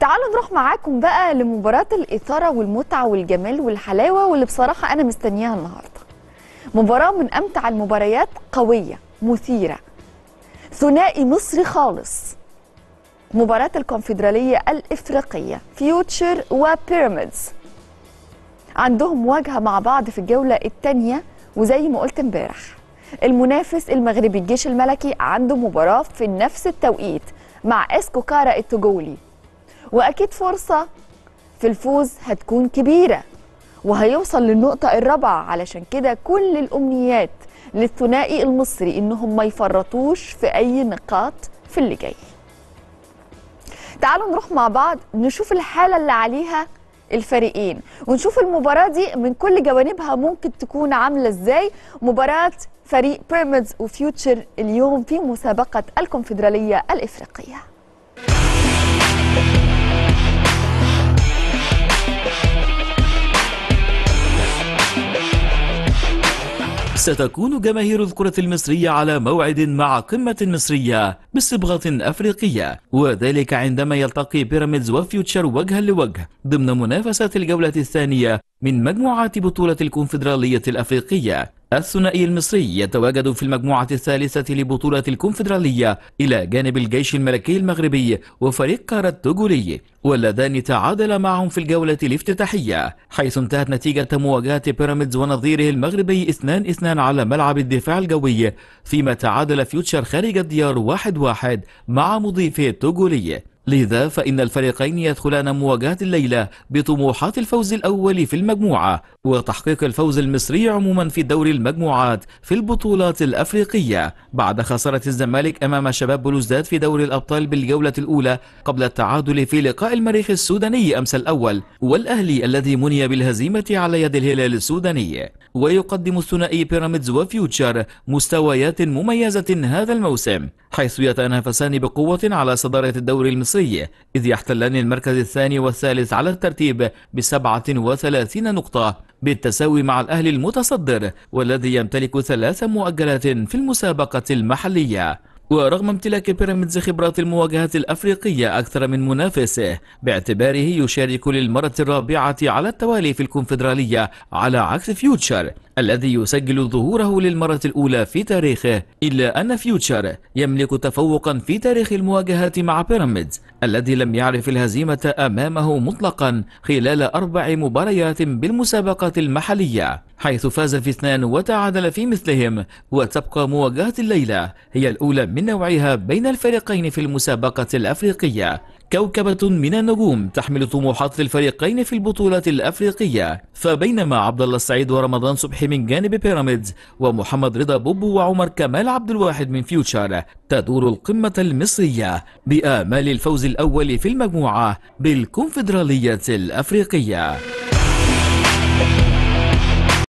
تعالوا نروح معاكم بقى لمباراة الإثارة والمتعة والجمال والحلاوة واللي بصراحة أنا مستنياها النهاردة مباراة من أمتع المباريات قوية مثيرة ثنائي مصري خالص مباراة الكونفدرالية الإفريقية فيوتشر وبيراميدز عندهم مواجهة مع بعض في الجولة الثانية وزي ما قلت امبارح المنافس المغربي الجيش الملكي عنده مباراة في نفس التوقيت مع اسكو كارا التجولي واكيد فرصه في الفوز هتكون كبيره وهيوصل للنقطه الرابعه علشان كده كل الامنيات للثنائي المصري انهم ما يفرطوش في اي نقاط في اللي جاي تعالوا نروح مع بعض نشوف الحاله اللي عليها الفريقين ونشوف المباراة دي من كل جوانبها ممكن تكون عاملة ازاي مباراة فريق بيراميدز وفيوتشر اليوم في مسابقة الكونفدرالية الإفريقية ستكون جماهير الكرة المصرية على موعد مع قمة مصرية بصبغة أفريقية وذلك عندما يلتقي بيراميدز وفيوتشر وجها لوجه ضمن منافسة الجولة الثانية من مجموعات بطولة الكونفدرالية الأفريقية الثنائي المصري يتواجد في المجموعة الثالثة لبطولة الكونفدرالية إلى جانب الجيش الملكي المغربي وفريق كاراتوجولي واللذان تعادل معهم في الجولة الافتتاحية حيث انتهت نتيجة مواجهة بيراميدز ونظيره المغربي 2-2 على ملعب الدفاع الجوي فيما تعادل فيوتشر خارج الديار 1-1 مع مضيفه توجولي لذا فإن الفريقين يدخلان مواجهة الليلة بطموحات الفوز الأول في المجموعة وتحقيق الفوز المصري عموما في دور المجموعات في البطولات الأفريقية بعد خسارة الزمالك أمام شباب بلوزداد في دور الأبطال بالجولة الأولى قبل التعادل في لقاء المريخ السوداني أمس الأول والأهلي الذي مني بالهزيمة على يد الهلال السوداني ويقدم الثنائي بيراميدز وفيوتشر مستويات مميزة هذا الموسم حيث يتنافسان بقوة على صدارة الدوري المصري إذ يحتلان المركز الثاني والثالث على الترتيب ب 37 نقطة بالتساوي مع الأهلي المتصدر والذي يمتلك ثلاث مؤجلات في المسابقة المحلية ورغم امتلاك بيراميدز خبرات المواجهة الأفريقية أكثر من منافسه باعتباره يشارك للمرة الرابعة على التوالي في الكونفدرالية على عكس فيوتشر الذي يسجل ظهوره للمرة الأولى في تاريخه إلا أن فيوتشر يملك تفوقا في تاريخ المواجهات مع بيراميدز الذي لم يعرف الهزيمة أمامه مطلقا خلال أربع مباريات بالمسابقة المحلية حيث فاز في اثنان وتعادل في مثلهم وتبقى مواجهة الليلة هي الأولى من نوعها بين الفريقين في المسابقة الأفريقية كوكبة من النجوم تحمل طموحات الفريقين في البطولة الأفريقية فبينما عبد الله السعيد ورمضان صبحي من جانب بيراميدز ومحمد رضا بوبو وعمر كمال عبد الواحد من فيوتشر تدور القمة المصرية بآمال الفوز الأول في المجموعة بالكونفدرالية الأفريقية